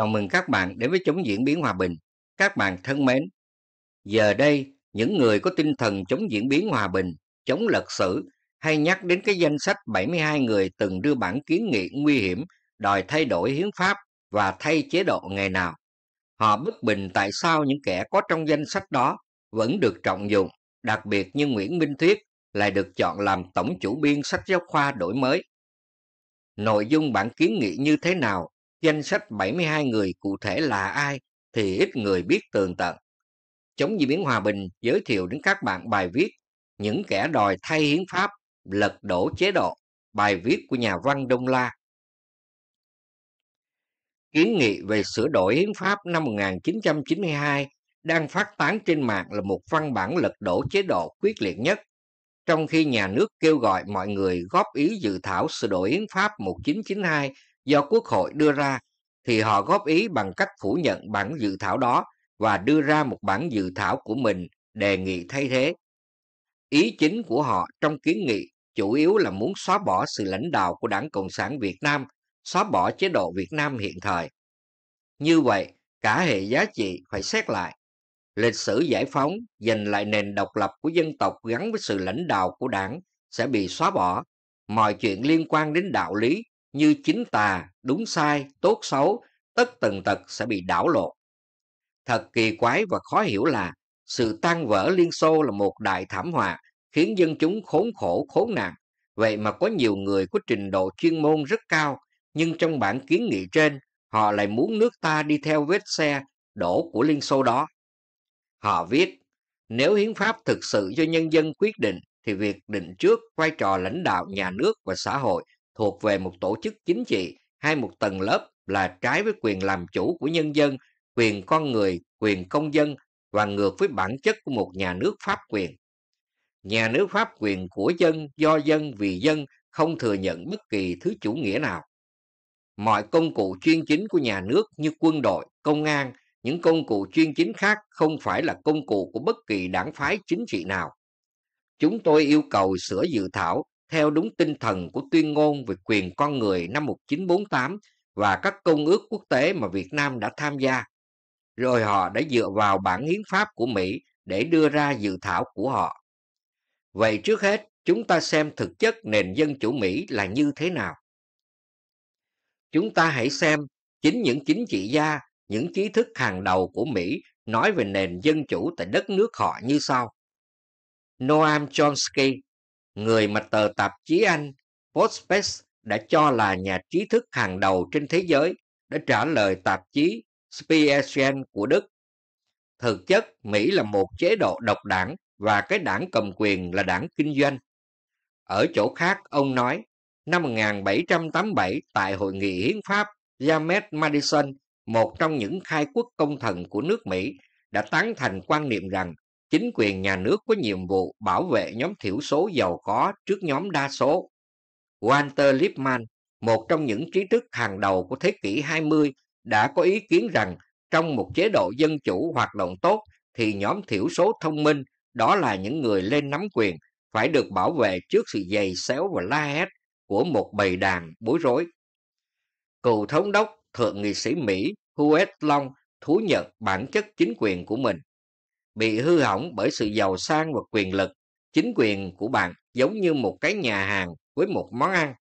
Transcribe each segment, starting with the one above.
Chào mừng các bạn đến với chống diễn biến hòa bình. Các bạn thân mến, giờ đây những người có tinh thần chống diễn biến hòa bình, chống lật sử hay nhắc đến cái danh sách 72 người từng đưa bản kiến nghị nguy hiểm đòi thay đổi hiến pháp và thay chế độ ngày nào. Họ bất bình tại sao những kẻ có trong danh sách đó vẫn được trọng dụng, đặc biệt như Nguyễn Minh Thuyết lại được chọn làm tổng chủ biên sách giáo khoa đổi mới. Nội dung bản kiến nghị như thế nào Danh sách 72 người cụ thể là ai thì ít người biết tường tận. Chống di biến hòa bình giới thiệu đến các bạn bài viết Những kẻ đòi thay hiến pháp, lật đổ chế độ, bài viết của nhà văn Đông La. Kiến nghị về sửa đổi hiến pháp năm 1992 đang phát tán trên mạng là một văn bản lật đổ chế độ quyết liệt nhất, trong khi nhà nước kêu gọi mọi người góp ý dự thảo sửa đổi hiến pháp 1992 do Quốc hội đưa ra thì họ góp ý bằng cách phủ nhận bản dự thảo đó và đưa ra một bản dự thảo của mình đề nghị thay thế. Ý chính của họ trong kiến nghị chủ yếu là muốn xóa bỏ sự lãnh đạo của Đảng Cộng sản Việt Nam, xóa bỏ chế độ Việt Nam hiện thời. Như vậy, cả hệ giá trị phải xét lại. Lịch sử giải phóng giành lại nền độc lập của dân tộc gắn với sự lãnh đạo của đảng sẽ bị xóa bỏ. Mọi chuyện liên quan đến đạo lý như chính tà, đúng sai, tốt xấu, tất tần tật sẽ bị đảo lộn. Thật kỳ quái và khó hiểu là sự tan vỡ Liên Xô là một đại thảm họa khiến dân chúng khốn khổ khốn nạn. Vậy mà có nhiều người có trình độ chuyên môn rất cao, nhưng trong bản kiến nghị trên, họ lại muốn nước ta đi theo vết xe đổ của Liên Xô đó. Họ viết, nếu hiến pháp thực sự do nhân dân quyết định, thì việc định trước vai trò lãnh đạo nhà nước và xã hội thuộc về một tổ chức chính trị hay một tầng lớp là trái với quyền làm chủ của nhân dân, quyền con người, quyền công dân và ngược với bản chất của một nhà nước pháp quyền. Nhà nước pháp quyền của dân, do dân, vì dân không thừa nhận bất kỳ thứ chủ nghĩa nào. Mọi công cụ chuyên chính của nhà nước như quân đội, công an, những công cụ chuyên chính khác không phải là công cụ của bất kỳ đảng phái chính trị nào. Chúng tôi yêu cầu sửa dự thảo theo đúng tinh thần của tuyên ngôn về quyền con người năm 1948 và các công ước quốc tế mà Việt Nam đã tham gia. Rồi họ đã dựa vào bản hiến pháp của Mỹ để đưa ra dự thảo của họ. Vậy trước hết, chúng ta xem thực chất nền dân chủ Mỹ là như thế nào. Chúng ta hãy xem chính những chính trị gia, những trí thức hàng đầu của Mỹ nói về nền dân chủ tại đất nước họ như sau. Noam Chomsky người mà tờ tạp chí Anh Postpes đã cho là nhà trí thức hàng đầu trên thế giới, đã trả lời tạp chí Spiegel của Đức. Thực chất, Mỹ là một chế độ độc đảng và cái đảng cầm quyền là đảng kinh doanh. Ở chỗ khác, ông nói, năm 1787 tại Hội nghị Hiến pháp, James Madison, một trong những khai quốc công thần của nước Mỹ, đã tán thành quan niệm rằng chính quyền nhà nước có nhiệm vụ bảo vệ nhóm thiểu số giàu có trước nhóm đa số. Walter Lippmann, một trong những trí thức hàng đầu của thế kỷ 20, đã có ý kiến rằng trong một chế độ dân chủ hoạt động tốt thì nhóm thiểu số thông minh, đó là những người lên nắm quyền, phải được bảo vệ trước sự giày xéo và la hét của một bầy đàn bối rối. Cựu thống đốc thượng nghị sĩ Mỹ Huet Long thú nhận bản chất chính quyền của mình bị hư hỏng bởi sự giàu sang và quyền lực. Chính quyền của bạn giống như một cái nhà hàng với một món ăn.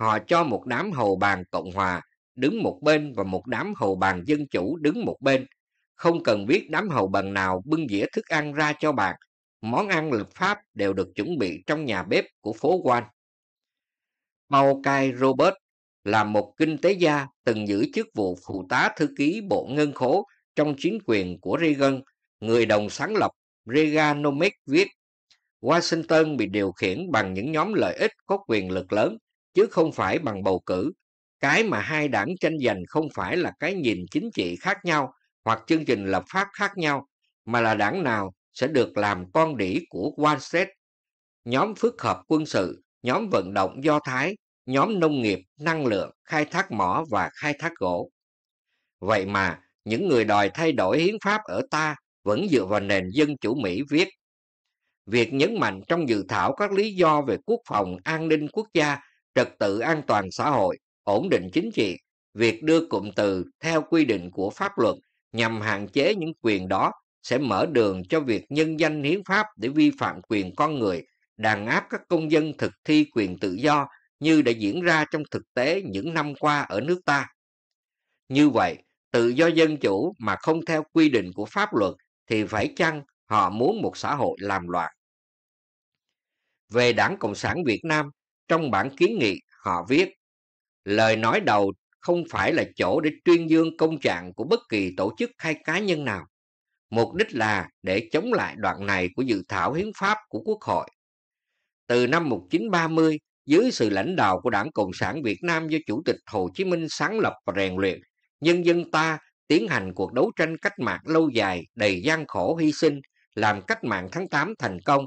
Họ cho một đám hầu bàn Cộng Hòa đứng một bên và một đám hầu bàn Dân Chủ đứng một bên. Không cần biết đám hầu bàn nào bưng dĩa thức ăn ra cho bạn. Món ăn lập Pháp đều được chuẩn bị trong nhà bếp của phố Quan. cai Robert là một kinh tế gia từng giữ chức vụ phụ tá thư ký Bộ Ngân khố trong chính quyền của Reagan người đồng sáng lập Reaganomics viết Washington bị điều khiển bằng những nhóm lợi ích có quyền lực lớn chứ không phải bằng bầu cử. Cái mà hai đảng tranh giành không phải là cái nhìn chính trị khác nhau hoặc chương trình lập pháp khác nhau mà là đảng nào sẽ được làm con đỉ của Wall Street. Nhóm phức hợp quân sự, nhóm vận động do Thái, nhóm nông nghiệp, năng lượng, khai thác mỏ và khai thác gỗ. Vậy mà, những người đòi thay đổi hiến pháp ở ta vẫn dựa vào nền dân chủ Mỹ viết. Việc nhấn mạnh trong dự thảo các lý do về quốc phòng, an ninh quốc gia, trật tự an toàn xã hội, ổn định chính trị, việc đưa cụm từ theo quy định của pháp luật nhằm hạn chế những quyền đó sẽ mở đường cho việc nhân danh hiến pháp để vi phạm quyền con người, đàn áp các công dân thực thi quyền tự do như đã diễn ra trong thực tế những năm qua ở nước ta. Như vậy, tự do dân chủ mà không theo quy định của pháp luật thì phải chăng họ muốn một xã hội làm loạn? Về Đảng Cộng sản Việt Nam, trong bản kiến nghị họ viết lời nói đầu không phải là chỗ để tuyên dương công trạng của bất kỳ tổ chức hay cá nhân nào. Mục đích là để chống lại đoạn này của dự thảo hiến pháp của Quốc hội. Từ năm 1930, dưới sự lãnh đạo của Đảng Cộng sản Việt Nam do Chủ tịch Hồ Chí Minh sáng lập và rèn luyện, nhân dân ta tiến hành cuộc đấu tranh cách mạng lâu dài đầy gian khổ hy sinh, làm cách mạng tháng 8 thành công.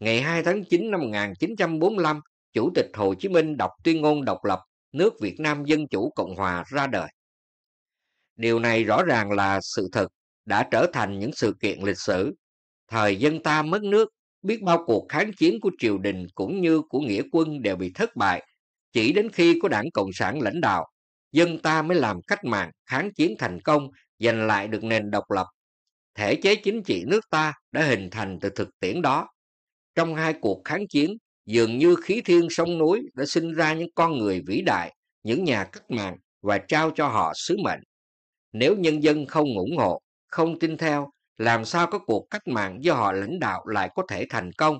Ngày 2 tháng 9 năm 1945, Chủ tịch Hồ Chí Minh đọc tuyên ngôn độc lập nước Việt Nam Dân Chủ Cộng Hòa ra đời. Điều này rõ ràng là sự thật, đã trở thành những sự kiện lịch sử. Thời dân ta mất nước, biết bao cuộc kháng chiến của triều đình cũng như của nghĩa quân đều bị thất bại. Chỉ đến khi có đảng Cộng sản lãnh đạo, dân ta mới làm cách mạng kháng chiến thành công giành lại được nền độc lập thể chế chính trị nước ta đã hình thành từ thực tiễn đó trong hai cuộc kháng chiến dường như khí thiên sông núi đã sinh ra những con người vĩ đại những nhà cách mạng và trao cho họ sứ mệnh nếu nhân dân không ủng hộ không tin theo làm sao có cuộc cách mạng do họ lãnh đạo lại có thể thành công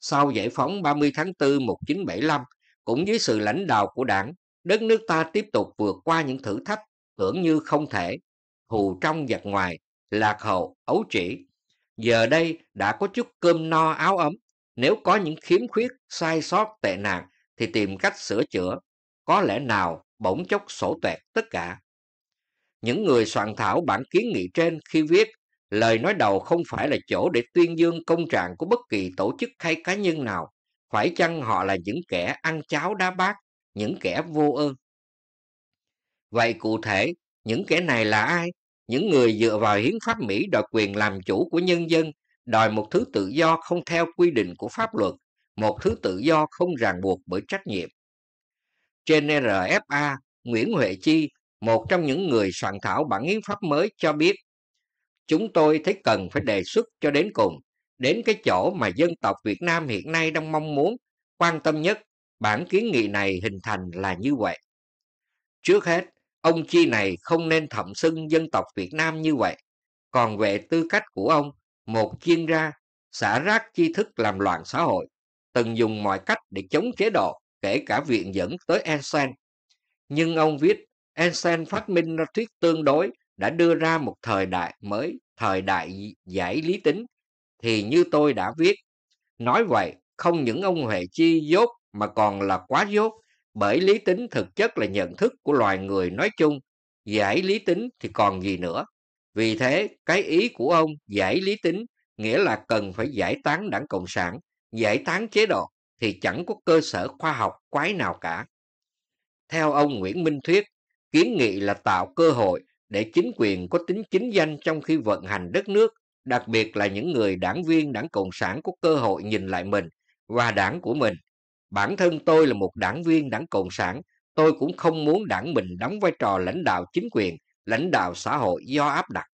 sau giải phóng 30 tháng 4 1975 cũng dưới sự lãnh đạo của đảng đất nước ta tiếp tục vượt qua những thử thách tưởng như không thể, hù trong giặc ngoài, lạc hậu, ấu trĩ. Giờ đây đã có chút cơm no áo ấm, nếu có những khiếm khuyết, sai sót, tệ nạn thì tìm cách sửa chữa, có lẽ nào bỗng chốc sổ toẹt tất cả. Những người soạn thảo bản kiến nghị trên khi viết lời nói đầu không phải là chỗ để tuyên dương công trạng của bất kỳ tổ chức hay cá nhân nào, phải chăng họ là những kẻ ăn cháo đá bát những kẻ vô ơn. Vậy cụ thể, những kẻ này là ai? Những người dựa vào hiến pháp Mỹ đòi quyền làm chủ của nhân dân, đòi một thứ tự do không theo quy định của pháp luật, một thứ tự do không ràng buộc bởi trách nhiệm. Trên RFA, Nguyễn Huệ Chi, một trong những người soạn thảo bản hiến pháp mới cho biết, chúng tôi thấy cần phải đề xuất cho đến cùng, đến cái chỗ mà dân tộc Việt Nam hiện nay đang mong muốn, quan tâm nhất bản kiến nghị này hình thành là như vậy. Trước hết, ông Chi này không nên thậm xưng dân tộc Việt Nam như vậy. Còn về tư cách của ông, một chuyên gia, xả rác tri thức làm loạn xã hội, từng dùng mọi cách để chống chế độ, kể cả viện dẫn tới Einstein. Nhưng ông viết, Einstein phát minh ra thuyết tương đối đã đưa ra một thời đại mới, thời đại giải lý tính, thì như tôi đã viết. Nói vậy, không những ông Huệ Chi dốt mà còn là quá dốt bởi lý tính thực chất là nhận thức của loài người nói chung giải lý tính thì còn gì nữa vì thế cái ý của ông giải lý tính nghĩa là cần phải giải tán đảng cộng sản giải tán chế độ thì chẳng có cơ sở khoa học quái nào cả theo ông nguyễn minh thuyết kiến nghị là tạo cơ hội để chính quyền có tính chính danh trong khi vận hành đất nước đặc biệt là những người đảng viên đảng cộng sản có cơ hội nhìn lại mình và đảng của mình bản thân tôi là một đảng viên đảng cộng sản tôi cũng không muốn đảng mình đóng vai trò lãnh đạo chính quyền lãnh đạo xã hội do áp đặt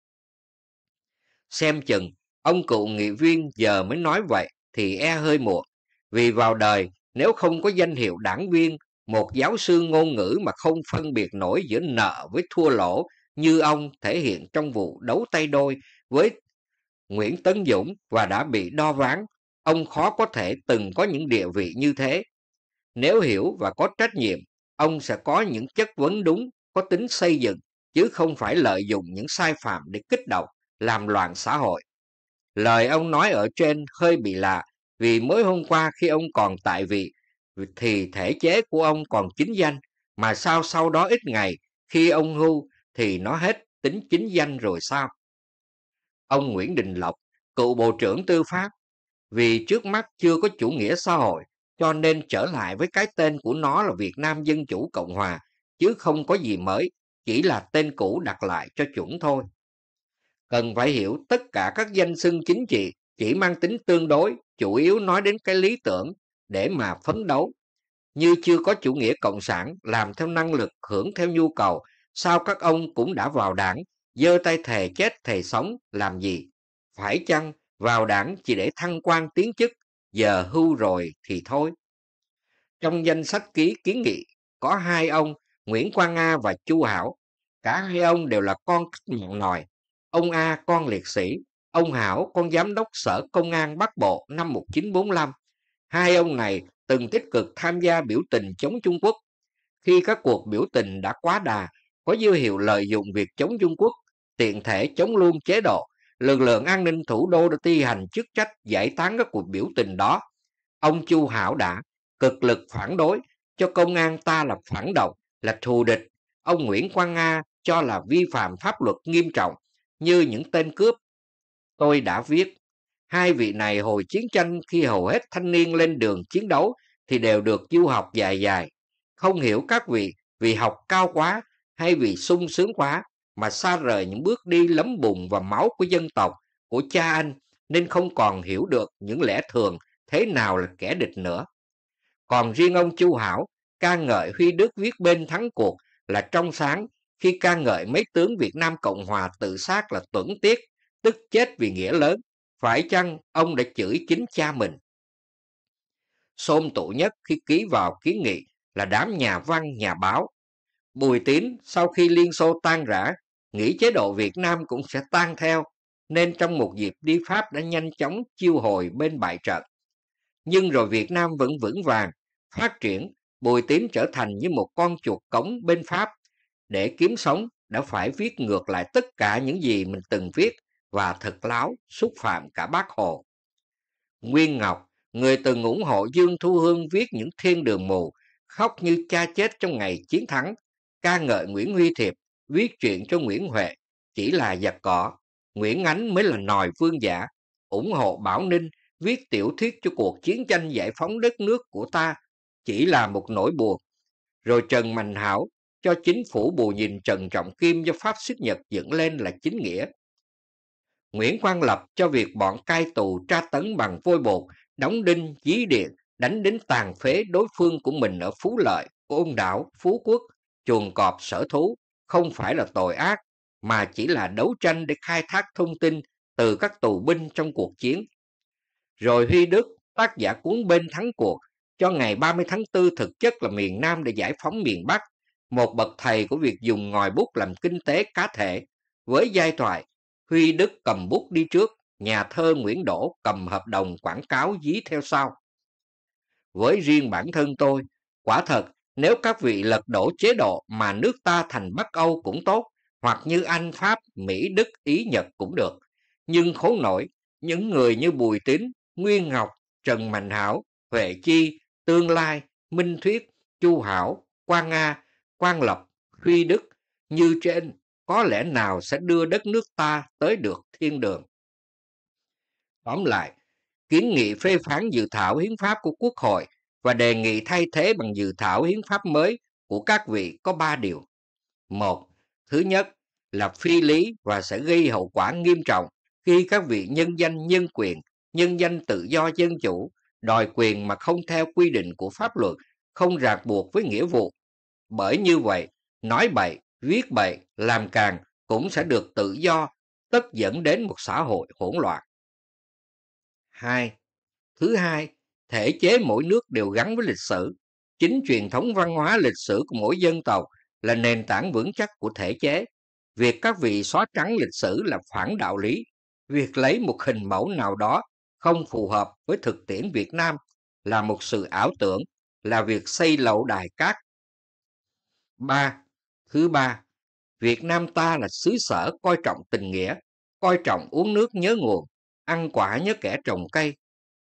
xem chừng ông cựu nghị viên giờ mới nói vậy thì e hơi muộn vì vào đời nếu không có danh hiệu đảng viên một giáo sư ngôn ngữ mà không phân biệt nổi giữa nợ với thua lỗ như ông thể hiện trong vụ đấu tay đôi với Nguyễn Tấn Dũng và đã bị đo ván ông khó có thể từng có những địa vị như thế nếu hiểu và có trách nhiệm ông sẽ có những chất vấn đúng có tính xây dựng chứ không phải lợi dụng những sai phạm để kích động làm loạn xã hội lời ông nói ở trên hơi bị lạ vì mới hôm qua khi ông còn tại vị thì thể chế của ông còn chính danh mà sao sau đó ít ngày khi ông hưu thì nó hết tính chính danh rồi sao ông nguyễn đình lộc cựu bộ trưởng tư pháp vì trước mắt chưa có chủ nghĩa xã hội cho nên trở lại với cái tên của nó là Việt Nam Dân Chủ Cộng Hòa chứ không có gì mới, chỉ là tên cũ đặt lại cho chuẩn thôi. Cần phải hiểu tất cả các danh xưng chính trị chỉ mang tính tương đối, chủ yếu nói đến cái lý tưởng để mà phấn đấu. Như chưa có chủ nghĩa cộng sản làm theo năng lực hưởng theo nhu cầu, sao các ông cũng đã vào đảng, dơ tay thề chết thề sống làm gì? Phải chăng vào đảng chỉ để thăng quan tiến chức, giờ hưu rồi thì thôi. Trong danh sách ký kiến nghị có hai ông Nguyễn Quang A và Chu Hảo, cả hai ông đều là con cách mạng nòi. Ông A con liệt sĩ, ông Hảo con giám đốc sở công an Bắc Bộ năm 1945. Hai ông này từng tích cực tham gia biểu tình chống Trung Quốc. Khi các cuộc biểu tình đã quá đà, có dư hiệu lợi dụng việc chống Trung Quốc, tiện thể chống luôn chế độ lực lượng an ninh thủ đô đã thi hành chức trách giải tán các cuộc biểu tình đó. Ông Chu Hảo đã cực lực phản đối cho công an ta là phản động, là thù địch. Ông Nguyễn Quang Nga cho là vi phạm pháp luật nghiêm trọng như những tên cướp. Tôi đã viết, hai vị này hồi chiến tranh khi hầu hết thanh niên lên đường chiến đấu thì đều được du học dài dài. Không hiểu các vị vì học cao quá hay vì sung sướng quá mà xa rời những bước đi lấm bùn và máu của dân tộc, của cha anh, nên không còn hiểu được những lẽ thường thế nào là kẻ địch nữa. Còn riêng ông Chu Hảo, ca ngợi Huy Đức viết bên thắng cuộc là trong sáng khi ca ngợi mấy tướng Việt Nam Cộng Hòa tự sát là tuẩn tiết, tức chết vì nghĩa lớn. Phải chăng ông đã chửi chính cha mình? Xôm tụ nhất khi ký vào kiến nghị là đám nhà văn, nhà báo. Bùi Tín sau khi Liên Xô tan rã nghĩ chế độ Việt Nam cũng sẽ tan theo, nên trong một dịp đi Pháp đã nhanh chóng chiêu hồi bên bại trận. Nhưng rồi Việt Nam vẫn vững vàng, phát triển, Bùi Tiến trở thành như một con chuột cống bên Pháp. Để kiếm sống đã phải viết ngược lại tất cả những gì mình từng viết và thật láo, xúc phạm cả bác Hồ. Nguyên Ngọc, người từng ủng hộ Dương Thu Hương viết những thiên đường mù, khóc như cha chết trong ngày chiến thắng, ca ngợi Nguyễn Huy Thiệp viết chuyện cho Nguyễn Huệ chỉ là giặc cỏ, Nguyễn Ánh mới là nòi vương giả, ủng hộ Bảo Ninh viết tiểu thuyết cho cuộc chiến tranh giải phóng đất nước của ta chỉ là một nỗi buồn. Rồi Trần Mạnh Hảo cho chính phủ bù nhìn Trần Trọng Kim do Pháp xích Nhật dựng lên là chính nghĩa. Nguyễn Quang Lập cho việc bọn cai tù tra tấn bằng vôi bột, đóng đinh, dí điện, đánh đến tàn phế đối phương của mình ở Phú Lợi, ôn Đảo, Phú Quốc, chuồng cọp sở thú không phải là tội ác mà chỉ là đấu tranh để khai thác thông tin từ các tù binh trong cuộc chiến. Rồi Huy Đức, tác giả cuốn bên thắng cuộc, cho ngày 30 tháng 4 thực chất là miền Nam để giải phóng miền Bắc, một bậc thầy của việc dùng ngòi bút làm kinh tế cá thể. Với giai thoại, Huy Đức cầm bút đi trước, nhà thơ Nguyễn Đỗ cầm hợp đồng quảng cáo dí theo sau. Với riêng bản thân tôi, quả thật nếu các vị lật đổ chế độ mà nước ta thành Bắc Âu cũng tốt, hoặc như Anh, Pháp, Mỹ, Đức, Ý, Nhật cũng được. Nhưng khốn nổi, những người như Bùi Tín, Nguyên Ngọc, Trần Mạnh Hảo, Huệ Chi, Tương Lai, Minh Thuyết, Chu Hảo, Quang Nga, Quang Lập, Huy Đức, như trên, có lẽ nào sẽ đưa đất nước ta tới được thiên đường. Tóm lại, kiến nghị phê phán dự thảo hiến pháp của Quốc hội và đề nghị thay thế bằng dự thảo hiến pháp mới của các vị có ba điều. Một, thứ nhất là phi lý và sẽ gây hậu quả nghiêm trọng khi các vị nhân danh nhân quyền, nhân danh tự do dân chủ đòi quyền mà không theo quy định của pháp luật, không ràng buộc với nghĩa vụ. Bởi như vậy, nói bậy, viết bậy, làm càng cũng sẽ được tự do, tất dẫn đến một xã hội hỗn loạn. 2. Thứ hai thể chế mỗi nước đều gắn với lịch sử chính truyền thống văn hóa lịch sử của mỗi dân tộc là nền tảng vững chắc của thể chế việc các vị xóa trắng lịch sử là phản đạo lý việc lấy một hình mẫu nào đó không phù hợp với thực tiễn việt nam là một sự ảo tưởng là việc xây lậu đài cát ba thứ ba việt nam ta là xứ sở coi trọng tình nghĩa coi trọng uống nước nhớ nguồn ăn quả nhớ kẻ trồng cây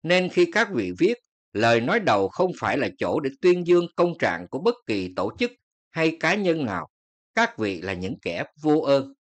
nên khi các vị viết, lời nói đầu không phải là chỗ để tuyên dương công trạng của bất kỳ tổ chức hay cá nhân nào. Các vị là những kẻ vô ơn.